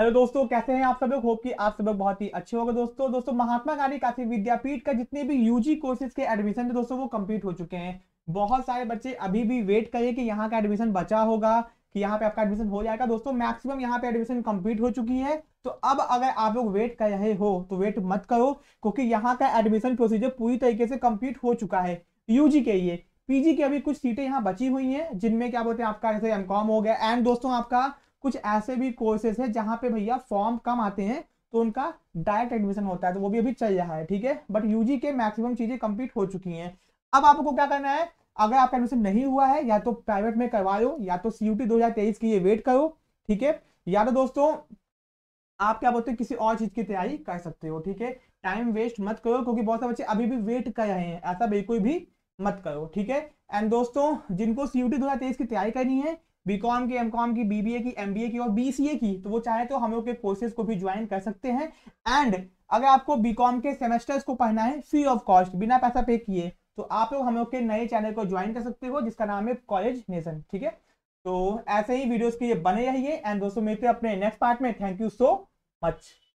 hello दोस्तों कैसे हैं आप सब लोग होप कि आप सब लोग बहुत ही अच्छे होगा दोस्तों दोस्तों महात्मा गांधी काशी विद्यापीठ का जितने भी यूजी कोर्सेज के एडमिशन थे दोस्तों वो कंप्लीट हो चुके हैं बहुत सारे बच्चे अभी भी वेट करें कि यहाँ का एडमिशन बचा होगा कि यहाँ पे आपका एडमिशन हो जाएगा दोस्तों मैक्सिमम यहाँ पे एडमिशन कम्प्लीट हो चुकी है तो अब अगर आप लोग वेट कर रहे हो तो वेट मत करो क्योंकि यहाँ का एडमिशन प्रोसीजर पूरी तरीके से कम्प्लीट हो चुका है यूजी के लिए पीजी की अभी कुछ सीटें यहाँ बची हुई हैं जिनमें क्या बोलते हैं आपका जैसे एम हो गया एंड दोस्तों आपका कुछ ऐसे भी कोर्सेज है जहाँ पे भैया फॉर्म कम आते हैं तो उनका डायरेक्ट एडमिशन होता है तो वो भी अभी चल रहा है ठीक है बट यूजी के मैक्सिमम चीजें कंप्लीट हो चुकी हैं अब आपको क्या करना है अगर आपका एडमिशन नहीं हुआ है या तो प्राइवेट में करवा लो या तो सी यू टी की वेट करो ठीक है या तो दोस्तों आप क्या बोलते हो किसी और चीज की तैयारी कर सकते हो ठीक है टाइम वेस्ट मत करो क्योंकि बहुत सारे बच्चे अभी भी वेट कर रहे हैं ऐसा बिल्कुल भी मत करो ठीक है एंड दोस्तों जिनको सी यू टी की तैयारी करनी है बीकॉम की एमकॉम की बीबीए की एमबीए की और बीसीए की तो वो चाहे तो हम लोग के कोर्सेज को भी ज्वाइन कर सकते हैं एंड अगर आपको बीकॉम के सेमेस्टर्स को पढ़ना है फ्री ऑफ कॉस्ट बिना पैसा पे किए तो आप लोग हम लोग के नए चैनल को ज्वाइन कर सकते हो जिसका नाम है कॉलेज नेशन ठीक है तो ऐसे ही वीडियोस के लिए बने रहिए एंड दोस्तों मिलते हैं अपने नेक्स्ट पार्ट में थैंक यू सो मच